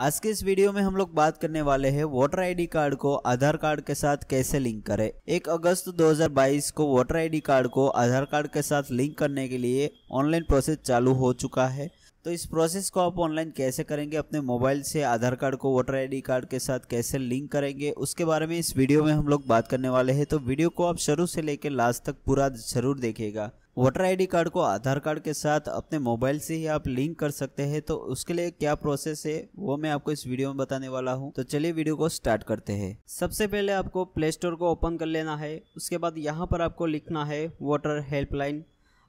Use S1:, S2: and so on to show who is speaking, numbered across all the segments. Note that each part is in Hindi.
S1: आज के इस वीडियो में हम लोग बात करने वाले हैं वोटर आईडी कार्ड को आधार कार्ड के साथ कैसे लिंक करें एक अगस्त 2022 को वोटर आईडी कार्ड को आधार कार्ड के साथ लिंक करने के लिए ऑनलाइन प्रोसेस चालू हो चुका है तो इस प्रोसेस को आप ऑनलाइन कैसे करेंगे अपने मोबाइल से आधार कार्ड को वोटर आईडी कार्ड के साथ कैसे लिंक करेंगे उसके बारे में इस वीडियो में हम लोग बात करने वाले हैं तो वीडियो को आप शुरू से लेकर लास्ट तक पूरा जरूर देखेगा वोटर आईडी कार्ड को आधार कार्ड के साथ अपने मोबाइल से ही आप लिंक कर सकते हैं तो उसके लिए क्या प्रोसेस है वो मैं आपको इस वीडियो में बताने वाला हूँ तो चलिए वीडियो को स्टार्ट करते हैं सबसे पहले आपको प्ले स्टोर को ओपन कर लेना है उसके बाद यहाँ पर आपको लिखना है वोटर हेल्पलाइन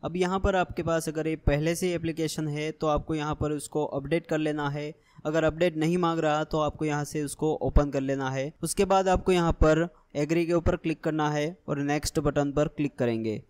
S1: अब यहाँ पर आपके पास अगर ये पहले से एप्लीकेशन है तो आपको यहाँ पर उसको अपडेट कर लेना है अगर अपडेट नहीं मांग रहा तो आपको यहाँ से उसको ओपन कर लेना है उसके बाद आपको यहाँ पर एग्री के ऊपर क्लिक करना है और नेक्स्ट बटन पर क्लिक करेंगे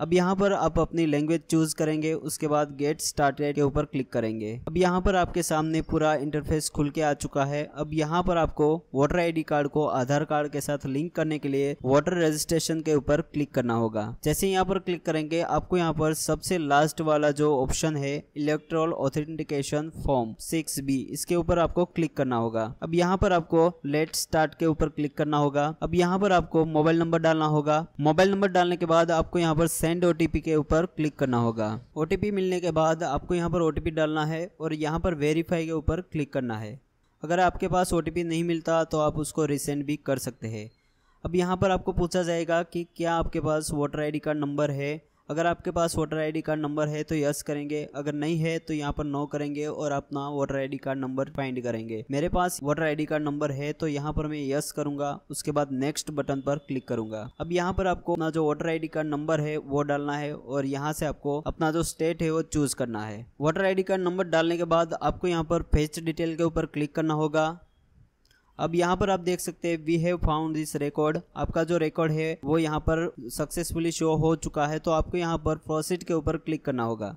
S1: अब यहाँ पर आप अपनी लैंग्वेज चूज करेंगे उसके बाद गेट स्टार्टेड के ऊपर क्लिक करेंगे अब यहाँ पर आपके सामने पूरा इंटरफेस खुल के आ चुका है अब यहाँ पर आपको वोटर आईडी कार्ड को आधार कार्ड के साथ लिंक करने के लिए वोटर रजिस्ट्रेशन के ऊपर क्लिक करना होगा जैसे यहाँ पर क्लिक करेंगे आपको यहाँ पर सबसे लास्ट वाला जो ऑप्शन है electoral authentication form six B इसके ऊपर आपको क्लिक करना होगा अब यहाँ पर आपको लेट स्टार्ट के ऊपर क्लिक करना होगा अब यहाँ पर आपको मोबाइल नंबर डालना होगा मोबाइल नंबर डालने के बाद आपको यहाँ पर सेंड सेंड ओ के ऊपर क्लिक करना होगा ओ मिलने के बाद आपको यहाँ पर ओ डालना है और यहाँ पर वेरीफाई के ऊपर क्लिक करना है अगर आपके पास ओ नहीं मिलता तो आप उसको रिसेंड भी कर सकते हैं अब यहाँ पर आपको पूछा जाएगा कि क्या आपके पास वोटर आई कार्ड नंबर है अगर आपके पास वोटर आईडी कार्ड नंबर है तो यस करेंगे अगर नहीं है तो यहाँ पर नो करेंगे और अपना voter ID card number find करेंगे मेरे पास वोटर आईडी कार्ड नंबर है तो यहाँ पर मैं यस करूंगा उसके बाद नेक्स्ट बटन पर क्लिक करूंगा अब यहाँ पर आपको अपना जो वोटर आईडी कार्ड नंबर है वो डालना है और यहाँ से आपको अपना जो स्टेट है वो चूज करना है वोटर आईडी कार्ड नंबर डालने के बाद आपको यहाँ पर फेस्ट डिटेल के ऊपर क्लिक करना होगा अब यहाँ पर आप देख सकते हैं we have found this record आपका जो रिकॉर्ड है वो यहाँ पर सक्सेसफुली शो हो चुका है तो आपको यहाँ पर प्रोसीड के ऊपर क्लिक करना होगा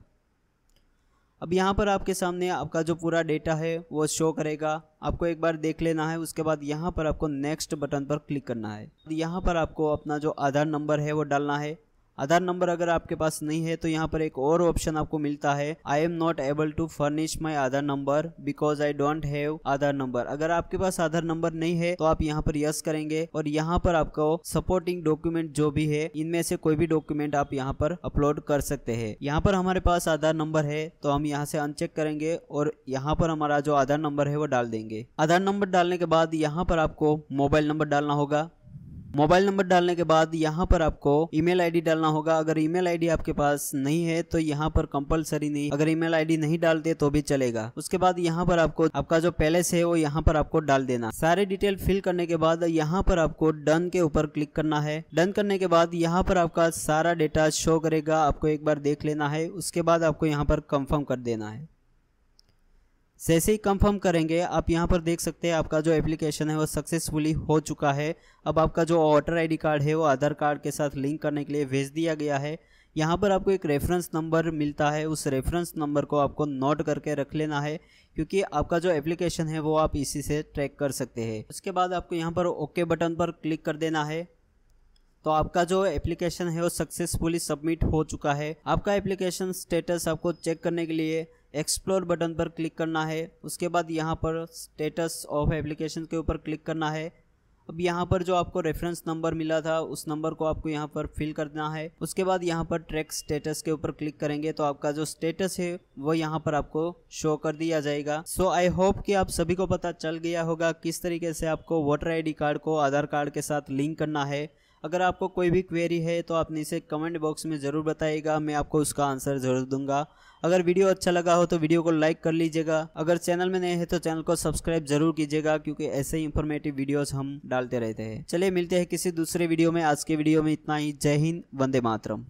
S1: अब यहाँ पर आपके सामने आपका जो पूरा डेटा है वो शो करेगा आपको एक बार देख लेना है उसके बाद यहाँ पर आपको नेक्स्ट बटन पर क्लिक करना है यहाँ पर आपको अपना जो आधार नंबर है वो डालना है आधार नंबर अगर आपके पास नहीं है तो यहाँ पर एक और ऑप्शन आपको मिलता है I am not able to furnish my Aadhaar number because I don't have Aadhaar number अगर आपके पास आधार नंबर नहीं है तो आप यहाँ पर यस करेंगे और यहाँ पर आपको सपोर्टिंग डॉक्यूमेंट जो भी है इनमें से कोई भी डॉक्यूमेंट आप यहाँ पर अपलोड कर सकते हैं यहाँ पर हमारे पास आधार नंबर है तो हम यहाँ से अनचेक करेंगे और यहाँ पर हमारा जो आधार नंबर है वो डाल देंगे आधार नंबर डालने के बाद यहाँ पर आपको मोबाइल नंबर डालना होगा मोबाइल नंबर डालने के बाद यहाँ पर आपको ईमेल आईडी डालना होगा अगर ईमेल आईडी आपके पास नहीं है तो यहाँ पर कंपलसरी नहीं अगर ईमेल आईडी नहीं डालते तो भी चलेगा उसके बाद यहाँ पर आपको आपका जो पैलेस है वो यहाँ पर आपको डाल देना सारे डिटेल फिल करने के बाद यहाँ पर आपको डन के ऊपर क्लिक करना है डन करने के बाद यहाँ पर आपका सारा डेटा शो करेगा आपको एक बार देख लेना है उसके बाद आपको यहाँ पर कंफर्म कर देना है जैसे ही कंफर्म करेंगे आप यहाँ पर देख सकते हैं आपका जो एप्लीकेशन है वो सक्सेसफुली हो चुका है अब आपका जो वोटर आईडी कार्ड है वो आधार कार्ड के साथ लिंक करने के लिए भेज दिया गया है यहाँ पर आपको एक रेफरेंस नंबर मिलता है उस रेफरेंस नंबर को आपको नोट करके रख लेना है क्योंकि आपका जो एप्लीकेशन है वो आप इसी से ट्रैक कर सकते हैं उसके बाद आपको यहाँ पर ओके बटन पर क्लिक कर देना है तो आपका जो एप्लीकेशन है वो सक्सेसफुली सबमिट हो चुका है आपका एप्लीकेशन स्टेटस आपको चेक करने के लिए एक्सप्लोर बटन पर क्लिक करना है उसके बाद यहाँ पर स्टेटस ऑफ एप्लीकेशन के ऊपर क्लिक करना है अब यहाँ पर जो आपको रेफरेंस नंबर मिला था उस नंबर को आपको यहाँ पर फिल करना है उसके बाद यहाँ पर ट्रैक स्टेटस के ऊपर क्लिक करेंगे तो आपका जो स्टेटस है वो यहाँ पर आपको शो कर दिया जाएगा सो आई होप कि आप सभी को पता चल गया होगा किस तरीके से आपको वोटर आईडी कार्ड को आधार कार्ड के साथ लिंक करना है अगर आपको कोई भी क्वेरी है तो आप नीचे कमेंट बॉक्स में ज़रूर बताइएगा मैं आपको उसका आंसर ज़रूर दूंगा अगर वीडियो अच्छा लगा हो तो वीडियो को लाइक कर लीजिएगा अगर चैनल में नए हैं तो चैनल को सब्सक्राइब जरूर कीजिएगा क्योंकि ऐसे ही इन्फॉर्मेटिव वीडियोस हम डालते रहते हैं चलिए मिलते हैं किसी दूसरे वीडियो में आज के वीडियो में इतना ही जय हिंद वंदे मातरम